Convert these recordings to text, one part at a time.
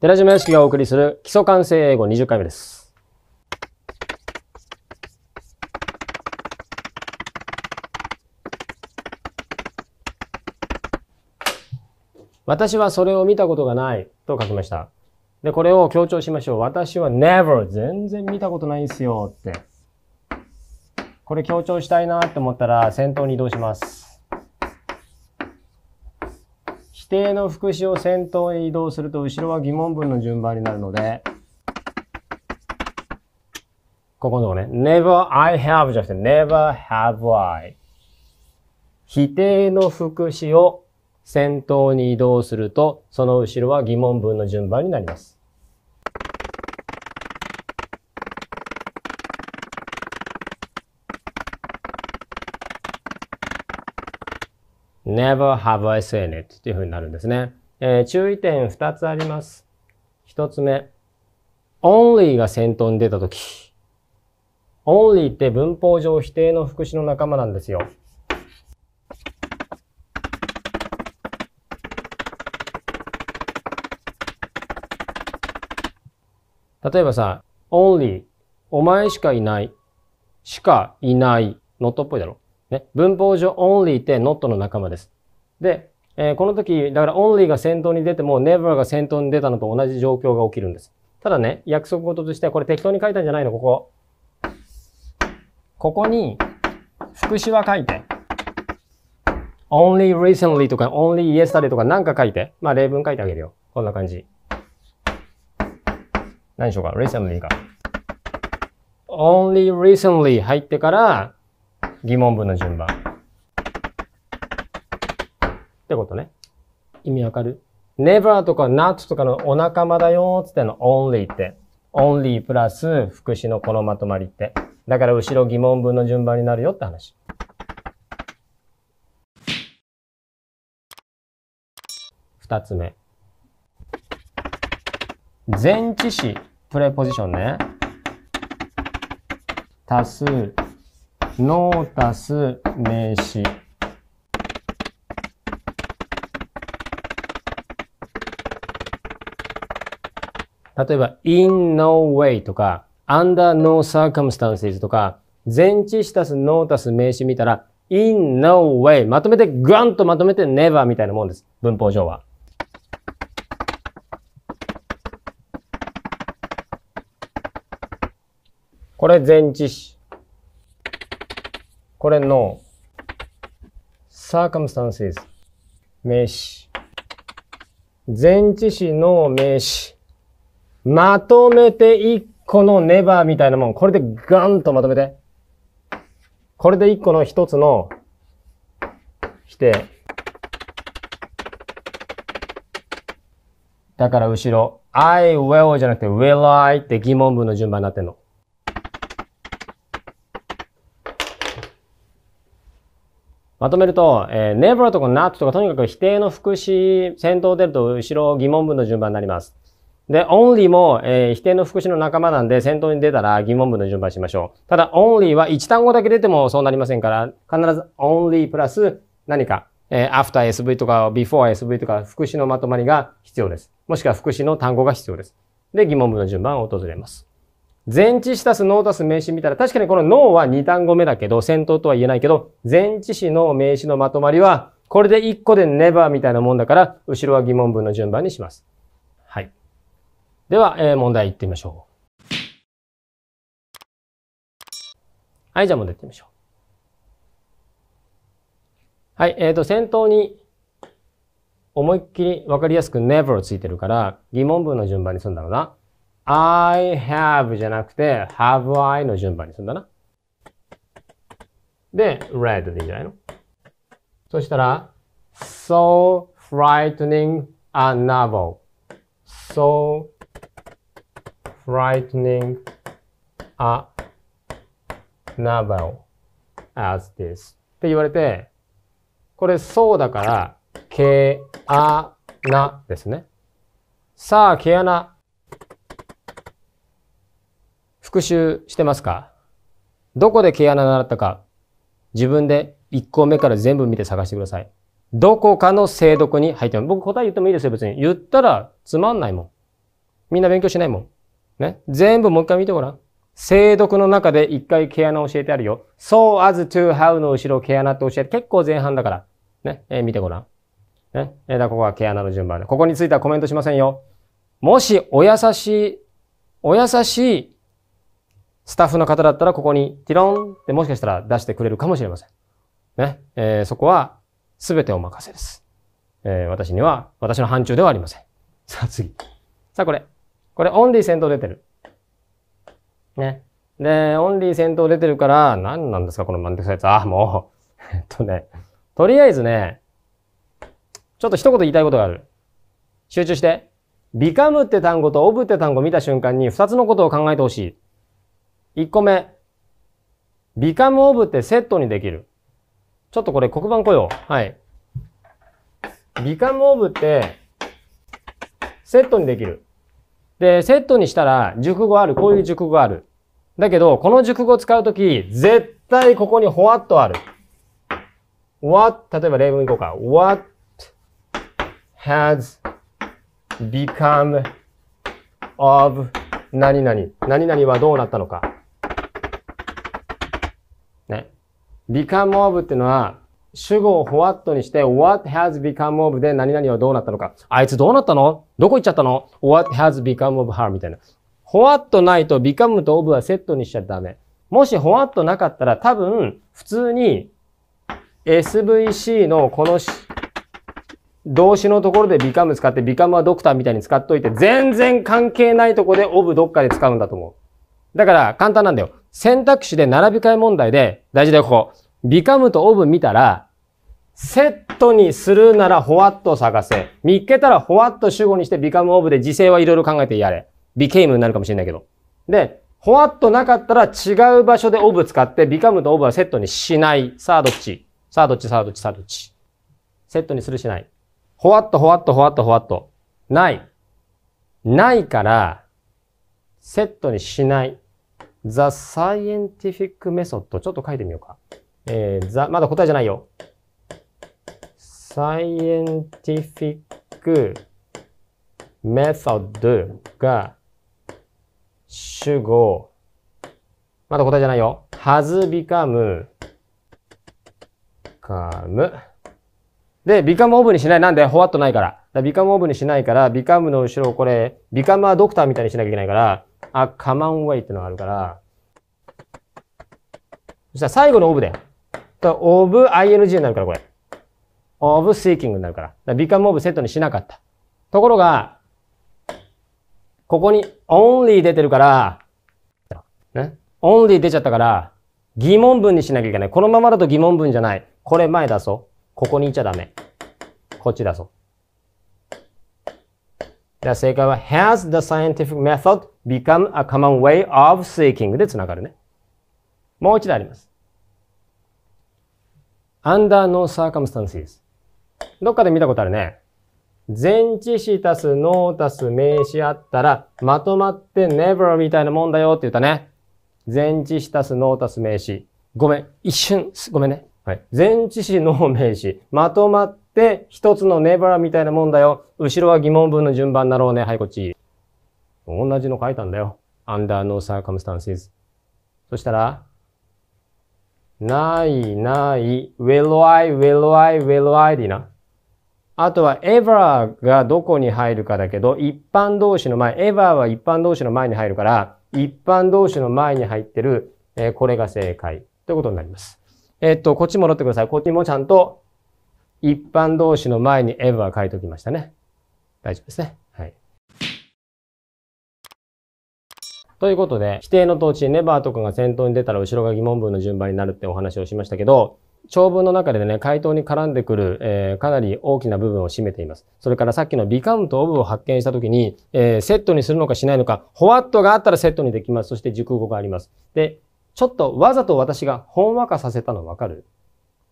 寺島屋敷がお送りする基礎完成英語20回目です。私はそれを見たことがないと書きました。で、これを強調しましょう。私は never 全然見たことないんすよって。これ強調したいなって思ったら先頭に移動します。定の副詞を先頭に移動すると後ろは疑問文の順番になるので、ここのところね、never I have じゃなくて never have I。否定の副詞を先頭に移動すると、その後ろは疑問文の順番になります。never have I seen it っていう風になるんですね。えー、注意点二つあります。一つ目、only が先頭に出たとき、only って文法上否定の副詞の仲間なんですよ。例えばさ、only お前しかいない、しかいない、のとっぽいだろ。ね、文法上 only って not の仲間です。で、えー、この時、だから only が先頭に出ても never が先頭に出たのと同じ状況が起きるんです。ただね、約束事としてはこれ適当に書いたんじゃないの、ここ。ここに副詞は書いて。only recently とか only yesterday とかなんか書いて。まあ例文書いてあげるよ。こんな感じ。何でしょうか ?recently か。only recently 入ってから、疑問文の順番。ってことね。意味わかる ?never とか not とかのお仲間だよつっての only って。only プラス副詞のこのまとまりって。だから後ろ疑問文の順番になるよって話。二つ目。前置詞、プレポジションね。多数ータす名詞。例えば、in no way とか、under no circumstances とか、前置詞たすータす名詞見たら、in no way まとめて、グワンとまとめて never みたいなもんです。文法上は。これ前置詞。これの circumstances 名詞。前置詞の名詞。まとめて一個のネバーみたいなもん。これでガンとまとめて。これで一個の一つの否定。だから後ろ、I will じゃなくて will I って疑問文の順番になってんの。まとめると、えー、never とか not とかとにかく否定の副詞、先頭出ると後ろ疑問文の順番になります。で、only も、えー、否定の副詞の仲間なんで先頭に出たら疑問文の順番しましょう。ただ only は1単語だけ出てもそうなりませんから、必ず only プラス何か、えー、after SV とか before SV とか副詞のまとまりが必要です。もしくは副詞の単語が必要です。で、疑問文の順番を訪れます。前置詞足す脳足す名詞見たら、確かにこの脳は2単語目だけど、先頭とは言えないけど、前置詞の名詞のまとまりは、これで1個で never みたいなもんだから、後ろは疑問文の順番にします。はい。では、えー、問題いってみましょう。はい、じゃあ問題行ってみましょう。はい、えっ、ー、と、先頭に思いっきりわかりやすく never ついてるから、疑問文の順番にするんだろうな。I have じゃなくて have I の順番にするんだな。で、red でいいんじゃないのそしたら so frightening a novel so frightening a novel as this って言われてこれそうだからあなですねさあ毛穴復習してますかどこで毛穴習ったか、自分で1個目から全部見て探してください。どこかの精読に入ってます。僕答え言ってもいいですよ、別に。言ったらつまんないもん。みんな勉強しないもん。ね。全部もう一回見てごらん。精読の中で一回毛穴教えてあるよ。so as to how の後ろ毛穴って教えて、結構前半だから。ね。えー、見てごらん。ね。えー、だここは毛穴の順番で。ここについてはコメントしませんよ。もしお優しい、お優しいスタッフの方だったらここにティロンってもしかしたら出してくれるかもしれません。ね。えー、そこは全てお任せです。えー、私には、私の範疇ではありません。さあ次。さあこれ。これオンリー先頭出てる。ね。で、オンリー先頭出てるから、何なんですかこのマンデクサやつ。ああ、もう。えっとね。とりあえずね、ちょっと一言言いたいことがある。集中して。ビカムって単語とオブって単語見た瞬間に二つのことを考えてほしい。1個目。ビカムオブってセットにできる。ちょっとこれ黒板よう。はい。ビカムオブってセットにできる。で、セットにしたら熟語ある。こういう熟語ある。だけど、この熟語を使うとき、絶対ここにほわっとある。what, 例えば例文いこうか。what has become of 何々。何々はどうなったのか。become of っていうのは、主語をフォ a t にして、what has become of で何々はどうなったのか。あいつどうなったのどこ行っちゃったの ?what has become of her みたいな。フォ a t ないと become と of はセットにしちゃダメ。もしフォ a t なかったら多分普通に SVC のこの動詞のところで become 使って become はドクターみたいに使っといて全然関係ないとこで of どっかで使うんだと思う。だから簡単なんだよ。選択肢で並び替え問題で、大事だよ、ここ。ビカムとオブ見たら、セットにするならホワット探せ。見っけたらホワット主語にしてビカムオブで時勢はいろいろ考えてやれ。ビケイムになるかもしれないけど。で、ホワットなかったら違う場所でオブ使って、ビカムとオブはセットにしない。さあどっちさあどっちさあどっちさあどっちセットにするしない。ホワットホワットホワットホワット。ない。ないから、セットにしない。The Scientific Method。ちょっと書いてみようか。えー、ザ、まだ答えじゃないよ。Scientific Method が主語。まだ答えじゃないよ。has become, come. で、become of にしない。なんで ?what ないから。だから become of にしないから、become の後ろをこれ、become はドクターみたいにしなきゃいけないから、あ、カマンウェイってのがあるから、そしたら最後のオブだよ。オブ ing になるから、これ。オブ seeking になるから。からビカムオブセットにしなかった。ところが、ここに only 出てるから、ね。only 出ちゃったから、疑問文にしなきゃいけない。このままだと疑問文じゃない。これ前出そう。ここにいちゃダメ。こっち出そう。じゃあ正解は Has the scientific method become a common way of seeking? でつながるね。もう一度あります。Under no circumstances どっかで見たことあるね。前置詞足すー足す名詞あったら、まとまって never みたいなもんだよって言ったね。前置詞足すー足す名詞。ごめん。一瞬。ごめんね。はい。前置詞の名詞。まとまっで、一つのネバラみたいなもんだよ。後ろは疑問文の順番だろうね。はい、こっち。同じの書いたんだよ。under no circumstances。そしたら、ない、ない、will I, will I, will I でいいな。あとは ever がどこに入るかだけど、一般動詞の前、ever は一般動詞の前に入るから、一般動詞の前に入ってる、えー、これが正解ということになります。えー、っと、こっち戻ってください。こっちもちゃんと一般動詞の前に ever は書いておきましたね。大丈夫ですね。はい。ということで、否定の当地、never とかが先頭に出たら後ろが疑問文の順番になるってお話をしましたけど、長文の中でね、回答に絡んでくる、えー、かなり大きな部分を占めています。それからさっきのビカウントオブを発見したときに、えー、セットにするのかしないのか、ホワットがあったらセットにできます。そして熟語があります。で、ちょっとわざと私がほんわかさせたのわかる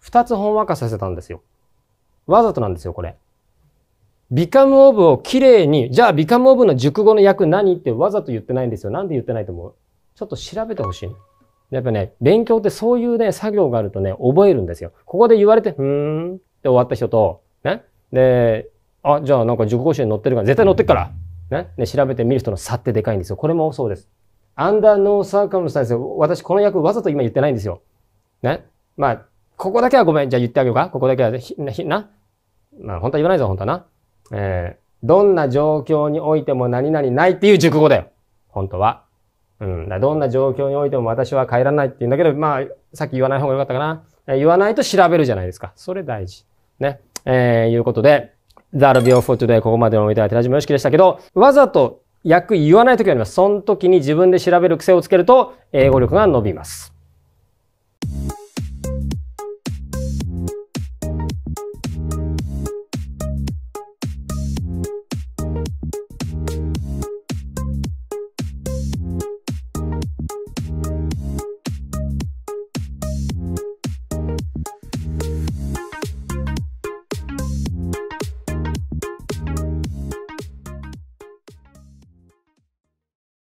二つほんわかさせたんですよ。わざとなんですよ、これ。ビカムオブをきれいに、じゃあビカムオブの熟語の訳何ってわざと言ってないんですよ。なんで言ってないと思うちょっと調べてほしい。やっぱね、勉強ってそういうね、作業があるとね、覚えるんですよ。ここで言われて、ふーんって終わった人と、ね。で、あ、じゃあなんか熟語集に載ってるから、絶対載ってっから、ね。ね。調べてみる人の差ってでかいんですよ。これもそうです。アンダーノーサーカムスタンス、私この役わざと今言ってないんですよ。ね。まあ、ここだけはごめん。じゃあ言ってあげようか。ここだけは、ひな、まあ、本当は言わないぞ、本当はな。えー、どんな状況においても何々ないっていう熟語だよ。本当は。うん。だどんな状況においても私は帰らないって言うんだけど、まあ、さっき言わない方がよかったかな。言わないと調べるじゃないですか。それ大事。ね。えー、いうことで、That'll be all for today. ここまでのおいては寺島よしきでしたけど、わざと訳言わないときありまその時に自分で調べる癖をつけると、英語力が伸びます。